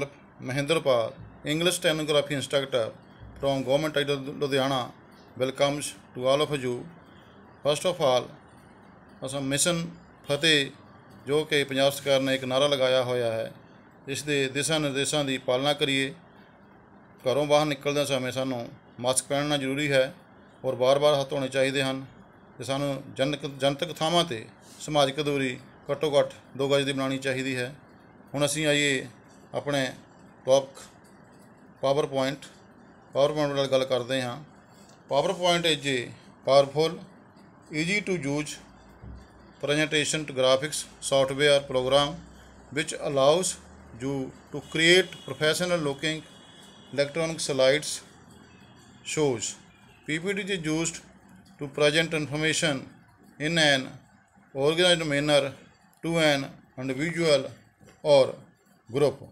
myself, Mahinderpal English stenography instructor from government Government Ludhiana welcomes to all of you first of all ਅਸਾਂ mission ਫਤਿਹ ਜੋ ਕਿ ਪੰਜਾਬ ਸਰਕਾਰ ਨੇ ਇੱਕ ਨਾਰਾ ਲਗਾਇਆ ਹੋਇਆ ਹੈ ਇਸ ਦੇ ਦਿਸ਼ਾ ਨਿਰਦੇਸ਼ਾਂ ਦੀ ਪਾਲਣਾ ਕਰੀਏ ਘਰੋਂ ਬਾਹਰ ਨਿਕਲਦੇ ਸਮੇਂ ਸਾਨੂੰ ਮਾਸਕ ਪਹਿਨਣਾ ਜ਼ਰੂਰੀ ਹੈ ਔਰ ਬਾਰ-ਬਾਰ ਹੱਥ ਧੋਣੇ ਚਾਹੀਦੇ ਹਨ ਤੇ ਸਾਨੂੰ ਜਨਕ ਜਨਤਕ ਥਾਵਾਂ ਤੇ ਸਮਾਜਿਕ ਦੂਰੀ ਘੱਟੋ-ਘੱਟ 2 ਗਜ ਦੀ ਬਣਾਉਣੀ ਚਾਹੀਦੀ ਹੈ ਹੁਣ ਅਸੀਂ ਆਈਏ ਆਪਣੇ topic power point power point ਨਾਲ ਗੱਲ ਕਰਦੇ ਹਾਂ power point is a powerful easy to use presentation to graphics software program which allows you to create professional looking electronic slides shows PPT is used to present information in an organised manner to an individual or group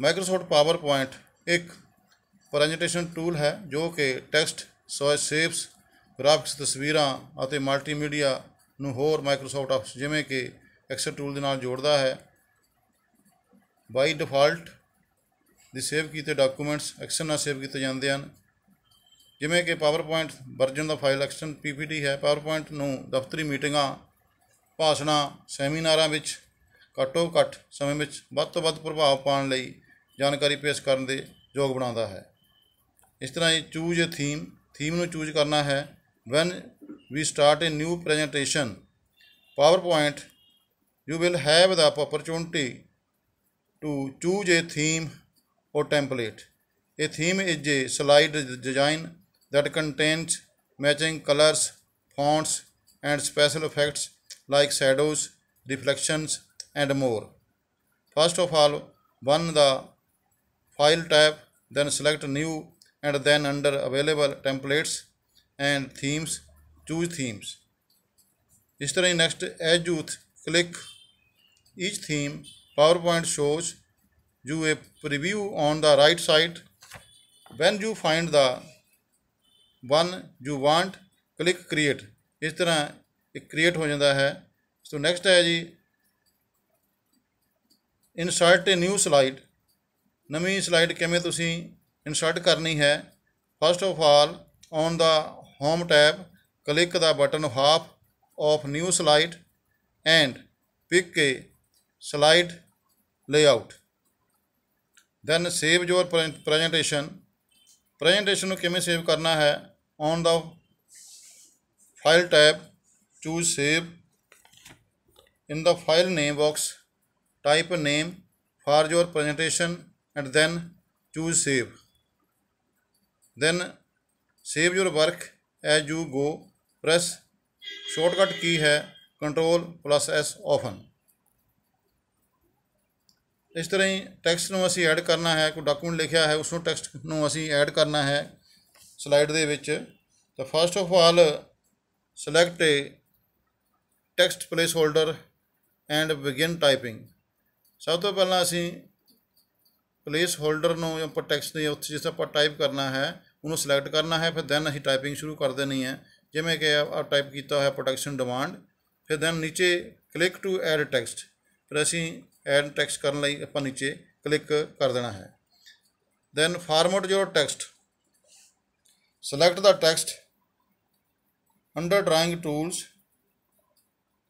Microsoft PowerPoint ਇੱਕ presentation tool ਹੈ ਜੋ ਕਿ text ਸੋਇ shapes graphics ਤਸਵੀਰਾਂ ਅਤੇ multimedia ਨੂੰ ਹੋਰ Microsoft office ਜਿਵੇਂ ਕਿ ਐਕਸਲ ਟੂਲ ਦੇ ਨਾਲ ਜੋੜਦਾ ਹੈ ਬਾਈ ਡਿਫਾਲਟ ਦੇ ਸੇਵ ਕੀਤੇ ਡਾਕੂਮੈਂਟਸ ਐਕਸਲ ਨਾਲ ਸੇਵ ਕੀਤੇ ਜਾਂਦੇ ਹਨ ਜਿਵੇਂ ਕਿ ਪਾਵਰਪੁਆਇੰਟ ਵਰਜਨ ਦਾ ਫਾਈਲ ਐਕਸਲ ਪੀਪੀਟੀ ਹੈ ਪਾਵਰਪੁਆਇੰਟ ਨੂੰ ਦਫ਼ਤਰੀ ਮੀਟਿੰਗਾਂ ਭਾਸ਼ਣਾਂ ਸੈਮੀਨਾਰਾਂ ਵਿੱਚ ਘੱਟੋ ਘੱਟ ਸਮੇਂ ਵਿੱਚ ਵੱਧ ਤੋਂ ਵੱਧ ਪ੍ਰਭਾਵ ਪਾਉਣ ਲਈ ਜਾਣਕਾਰੀ ਪੇਸ਼ ਕਰਨ ਦੇ ਯੋਗ ਬਣਾਉਂਦਾ ਹੈ ਇਸ ਤਰ੍ਹਾਂ ਇਹ ਚੂਜ ਅ ਥੀਮ ਥੀਮ ਨੂੰ ਚੂਜ ਕਰਨਾ ਹੈ when we start a new presentation power point you will have the opportunity to choose a theme or template ਇਹ theme is a slide design that contains matching colours fonts and special effects like shadows reflections and more first of all on the file tab then select new and then under available templates and themes choose themes इस तरह next as you click each theme powerpoint shows you a preview on the right side when you find the one you want click create इस तरह एक create हो जाता है तो next है जी इंसर्ट ए न्यू स्लाइड नवी स्लाइड किमें इंसर्ट करनी है first of all on the home tab click the button half of new slide and pick के slide layout then save your presentation presentation किमें सेव करना है on the file tab choose save in the file name box type name for your presentation and then choose save then save your work as you go press shortcut key hai control plus s often is tarah ਹੀ text ਨੂੰ ਅਸੀਂ add ਕਰਨਾ ਹੈ ਕੋਈ document ਲਿਖਿਆ ਹੈ ਉਸ ਨੂੰ ਟੈਕਸਟ ਨੂੰ ਅਸੀਂ ਐਡ ਕਰਨਾ ਹੈ ਸਲਾਈਡ ਦੇ ਵਿੱਚ ਤਾਂ first of select a text placeholder and begin typing sab to pehla assi placeholder आप टैक्सट उ जिस आप टाइप करना है उन्होंने सिलैक्ट करना है फिर दैन अं टाइपिंग शुरू कर देनी है जिमें कि टाइप किया हो प्रोटैक्शन डिमांड फिर दैन नीचे क्लिक टू एड टैक्सट फिर असी एड टैक्स करने आप नीचे क्लिक कर देना है then format your text select the text under drawing tools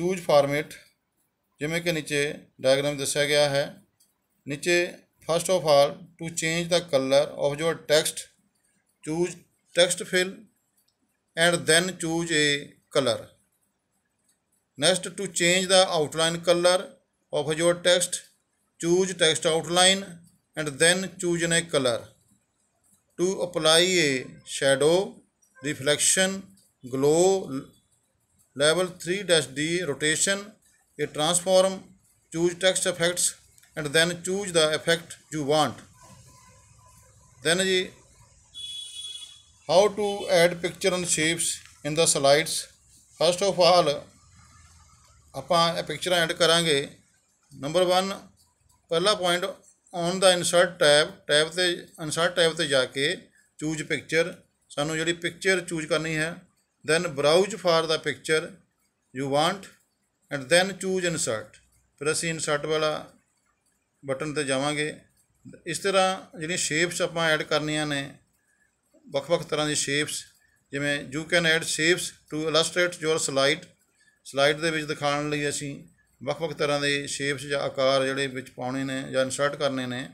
choose format जिमें कि नीचे डायग्राम दसाया गया है नीचे First of all, to change the color of your text, choose text fill and then choose a color. Next, to change the outline color of your text, choose text outline and then choose a color. To apply a shadow, reflection, glow, level 3-D dash rotation, a transform, choose text effects and then choose the effect you want then ji how to add picture and shapes in the slides first of all ਆਪਾਂ ਇਹ ਪਿਕਚਰਾਂ add ਕਰਾਂਗੇ number 1 ਪਹਿਲਾ point on the insert tab tab ਤੇ insert tab ਤੇ ਜਾ ਕੇ choose picture ਸਾਨੂੰ ਜਿਹੜੀ picture choose ਕਰਨੀ ਹੈ then browse for the picture you want and then choose insert ਫਿਰ ਅਸੀਂ ਇਨਸਰਟ ਵਾਲਾ ਬਟਨ ਤੇ ਜਾਵਾਂਗੇ ਇਸ ਤਰ੍ਹਾਂ ਜਿਹੜੀਆਂ ਸ਼ੇਪਸ ਆਪਾਂ ਐਡ ਕਰਨੀਆਂ ਨੇ ਵੱਖ-ਵੱਖ ਤਰ੍ਹਾਂ ਦੀ ਸ਼ੇਪਸ ਜਿਵੇਂ you can add shapes to illustrate your slide slide ਦੇ ਵਿੱਚ ਦਿਖਾਉਣ ਲਈ ਅਸੀਂ ਵੱਖ-ਵੱਖ ਤਰ੍ਹਾਂ ਦੇ ਸ਼ੇਪਸ ਜਾਂ ਆਕਾਰ ਜਿਹੜੇ ਵਿੱਚ ਪਾਉਣੇ ਨੇ ਜਾਂ ਇਨਸਰਟ ਕਰਨੇ ਨੇ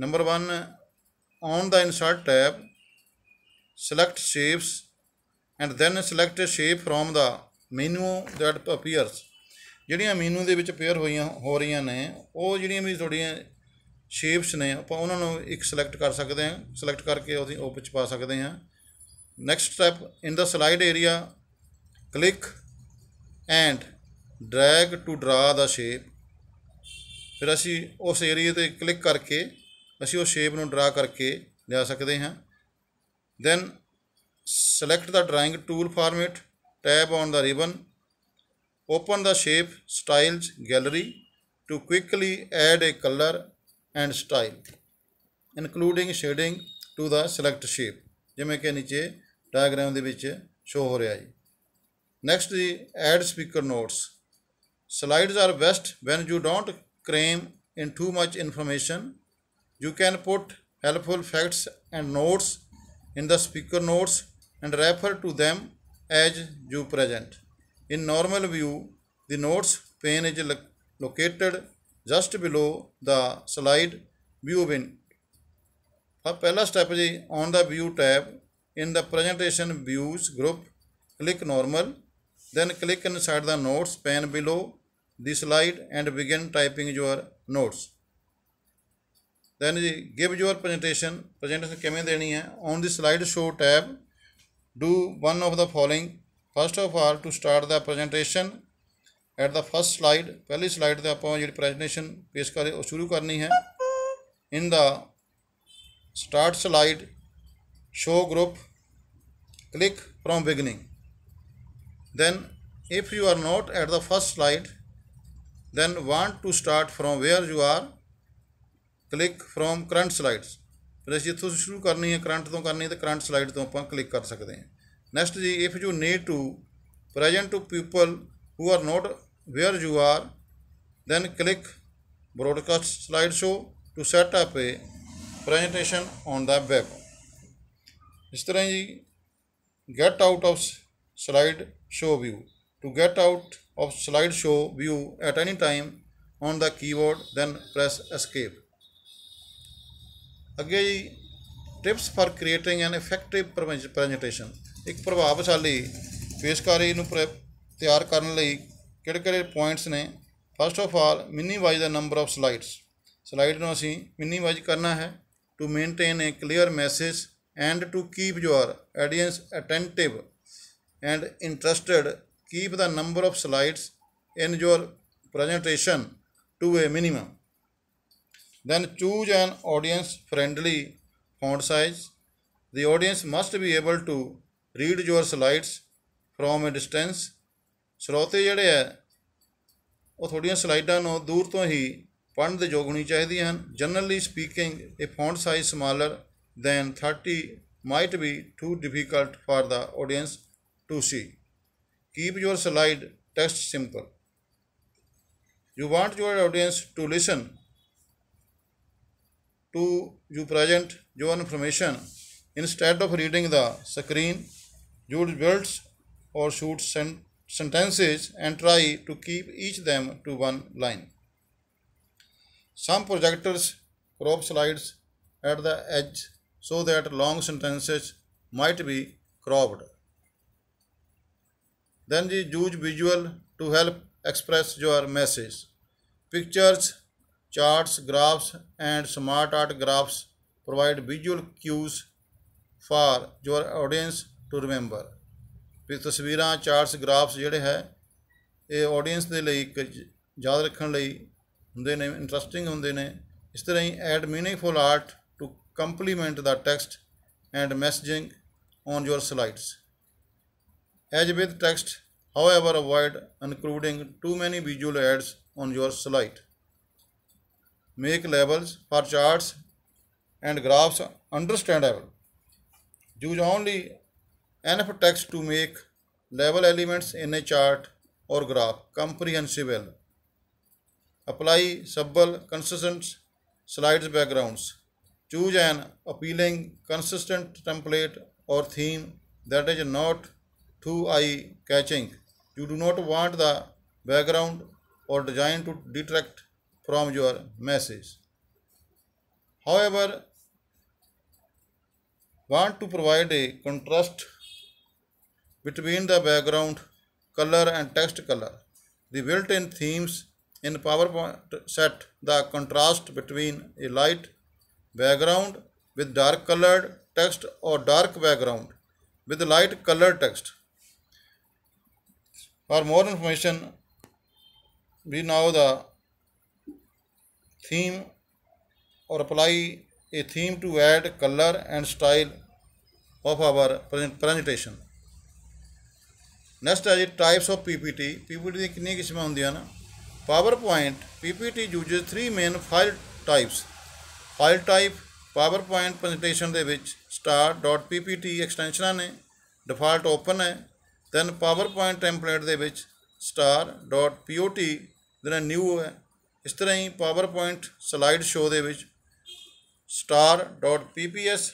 number 1 on the insert tab select shapes and then select a shape from the menu that appears ਜਿਹੜੀਆਂ ਮੀਨੂ ਦੇ ਵਿੱਚ ਪੇਅਰ ਹੋਈਆਂ ਹੋ ਰਹੀਆਂ ਨੇ ਉਹ ਜਿਹੜੀਆਂ ਵੀ ਤੁਹਾਡੀਆਂ ਸ਼ੇਪਸ ਨੇ ਆਪਾਂ ਉਹਨਾਂ ਨੂੰ ਇੱਕ ਸਿਲੈਕਟ ਕਰ ਸਕਦੇ ਹਾਂ ਸਿਲੈਕਟ ਕਰਕੇ ਉਹਦੀ ਉਹ ਵਿੱਚ ਪਾ ਸਕਦੇ ਹਾਂ next step in the slide area click and drag to draw the shape ਫਿਰ ਅਸੀਂ ਉਸ ਏਰੀਆ ਤੇ ਕਲਿੱਕ ਕਰਕੇ ਅਸੀਂ ਉਹ ਸ਼ੇਪ ਨੂੰ ਡਰਾ ਕਰਕੇ ਲਿਆ ਸਕਦੇ ਹਾਂ then select the drawing tool format tab on the ribbon Open the shape styles gallery to quickly add a color and style including shading to the select shape ਜਿਵੇਂ ਕਿ ਨੀਚੇ ਡਾਇਗ੍ਰਾਮ ਦੇ ਵਿੱਚ ਸ਼ੋ ਹੋ ਰਿਹਾ Next, the Add Speaker Notes. Slides are best when you don't cram in too much information. You can put helpful facts and notes in the speaker notes and refer to them as you present. In normal view, the notes pane is located just below the slide view bin. The पहला step जी on the view tab in the presentation views group click then click inside the notes pane below the slide and begin typing your notes then give your presentation presentation can be done on the slide show tab do one of the following first of all to start the presentation at the first slide पहली slide तो आप जी presentation पेश कर शुरू करनी है in the start slide show group click from beginning then if you are not at the first slide then want to start from where you are click from current slide जिथों शुरू करनी है current तो करनी है तो current slide तो आप क्लिक कर सकते हैं Next if you need to present to people who are not where you are, then click broadcast slideshow to set up a presentation on the web. इस get out of slideshow view to get out of slideshow view at any time on the keyboard then press escape. अगे tips for creating an effective presentation. ਇੱਕ ਪ੍ਰਭਾਵਸ਼ਾਲੀ ਪੇਸ਼ਕਾਰੀ ਨੂੰ ਤਿਆਰ ਕਰਨ ਲਈ ਕਿਹੜੇ ਕਿਹੜੇ ਪੁਆਇੰਟਸ ਨੇ first of all minimise the number of slides slide ਨੂੰ ਅਸੀਂ ਮਿਨੀਮਾਈਜ਼ ਕਰਨਾ ਹੈ to maintain a clear message and to keep your audience attentive and interested keep the number of slides in your presentation to a minimum. Then choose an audience friendly font size. The audience must be able to read your slides from a distance ਸਰੋਤੇ ਜਿਹੜੇ ਆ ਉਹ ਤੁਹਾਡੀਆਂ ਸਲਾਈਡਾਂ ਨੂੰ ਦੂਰ ਤੋਂ ਹੀ ਪੜਨ ਦੇ ਯੋਗ ਹੋਣੀ ਚਾਹੀਦੀਆਂ ਹਨ ਜਨਰਲੀ ਸਪੀਕਿੰਗ ਇਹ font size smaller than 30 might be too difficult for the audience to see. Keep your slide text simple. You want your audience to listen to you present your information instead of reading the screen Use words or short sen sentences and try to keep each them to one line. Some projectors crop slides at the edge so that long sentences might be cropped. Then the use visual to help express your message. Pictures, charts, graphs and smart art graphs provide visual cues for your audience to remember फिर तस्वीर chart graphs जोड़े है ये audience के लिए एक याद रखने होंगे ने इंट्रस्टिंग होंगे ने इस तरह ही add meaningful art to complement the text and messaging on your slides as with text however avoid including too many visual aids on your slide make labels for chart and graphs understandable use only NF text to make level elements in a chart or graph comprehensible. Apply subtle, consistent slides backgrounds. Choose an appealing consistent template or theme that is not too eye-catching. You do not want the background or design to detract from your message. However, want to provide a contrast between the background color and text color. The built-in themes in PowerPoint set the contrast between a light background with dark colored text or dark background with light colored text. For more information, we now the theme or apply a theme to add color and style of our presentation. Next ਹੈ ਜੀ types of PPT PPT ਦੀ ਕਿੰਨੀ ਕਿਸਮਾਂ ਹੁੰਦੀਆਂ power PowerPoint PPT uses 3 main file types file type PowerPoint presentation ਦੇ ਵਿੱਚ start.ppt ਐਕਸਟੈਂਸ਼ਨਾਂ ਨੇ ਡਿਫਾਲਟ ਓਪਨ ਹੈ ਦੈਨ ਪਾਵਰਪੁਆਇੰਟ ਟੈਂਪਲੇਟ ਦੇ ਵਿੱਚ star.pot ਜਿਹੜਾ ਨਿਊ ਹੈ ਇਸ ਤਰ੍ਹਾਂ ਹੀ ਪਾਵਰਪੁਆਇੰਟ ਸਲਾਈਡ ਸ਼ੋ ਦੇ ਵਿੱਚ star.pps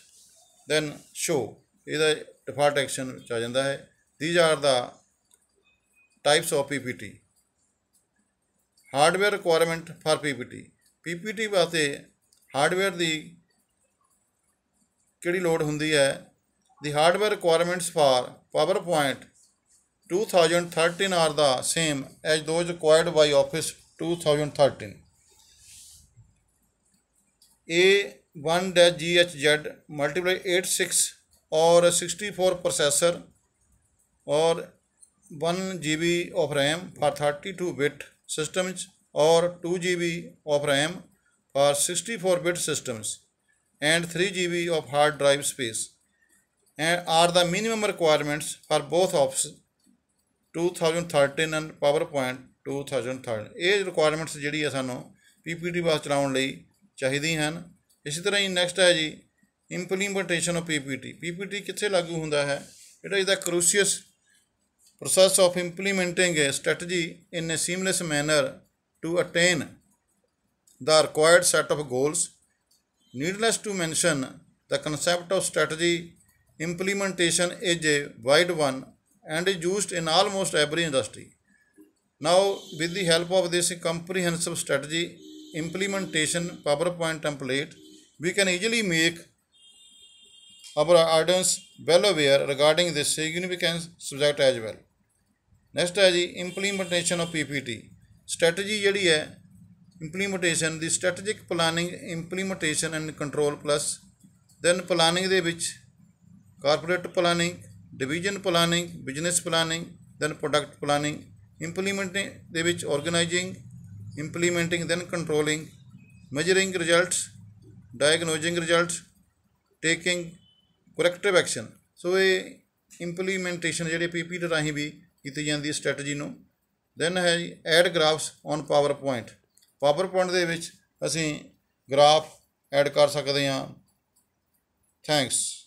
ਦੈਨ ਸ਼ੋ ਇਹਦਾ ਡਿਫਾਲਟ ਐਕਸ਼ਨ ਚ ਆ ਜਾਂਦਾ ਹੈ these are the types of PPT. Hardware requirement for PPT. PPT ਵਾਸਤੇ ਹਾਰਡਵੇਅਰ ਦੀ ਕਿਹੜੀ ਲੋਡ ਹੁੰਦੀ ਹੈ ਦੀ hardware requirements for PowerPoint 2013 are the same as those required by office 2013 A1-GHZ multiply 86 और 64 प्रोसेसर और one G B of RAM for thirty two bit systems or 2 GB of RAM for 64-bit systems and 3 GB of hard drive space and are the minimum requirements for both of 2013 and PowerPoint 2013 ਇਹ requirements ਜਿਹੜੀ ਹੈ ਸਾਨੂੰ PPT ਬਾਸ ਚਲਾਉਣ ਲਈ ਚਾਹੀਦੀ ਹਨ ਇਸੇ ਤਰ੍ਹਾਂ ਹੀ ਨੈਕਸਟ ਹੈ ਜੀ ਇੰਪਲੀਮੈਂਟੇਸ਼ਨ ਆਫ PPT PPT ਕਿੱਥੇ ਲਾਗੂ ਹੁੰਦਾ ਹੈ ਜਿਹੜਾ ਇਸ ਦਾ crucial process of implementing a strategy in a seamless manner to attain the required set of goals. Needless to mention, the concept of strategy implementation is a wide one and is used in almost every industry. Now, with the help of this comprehensive strategy implementation PowerPoint template, we can easily make our audience well aware regarding this significant subject as well. Next ਹੈ ਜੀ implementation of PPT strategy ਜਿਹੜੀ ਹੈ implementation ਦੀ strategic planning implementation and control plus then planning ਦੇ ਵਿੱਚ corporate planning division planning business planning then product planning implement ਦੇ ਵਿੱਚ organising implementing then controlling measuring results diagnosing results taking corrective action so ਇਹ implementation ਜਿਹੜੇ P P ਦੇ ਰਾਹੀਂ ਵੀ ਕੀਤੀ ਜਾਂਦੀ ਹੈ ਸਟ੍ਰੈਟਜੀ ਨੂੰ ਦੈਨ ਹੈ ਜੀ add graphs on power point power point ਦੇ ਵਿੱਚ ਅਸੀਂ ਗ੍ਰਾਫ ਐਡ ਕਰ ਸਕਦੇ ਹਾਂ ਥੈਂਕਸ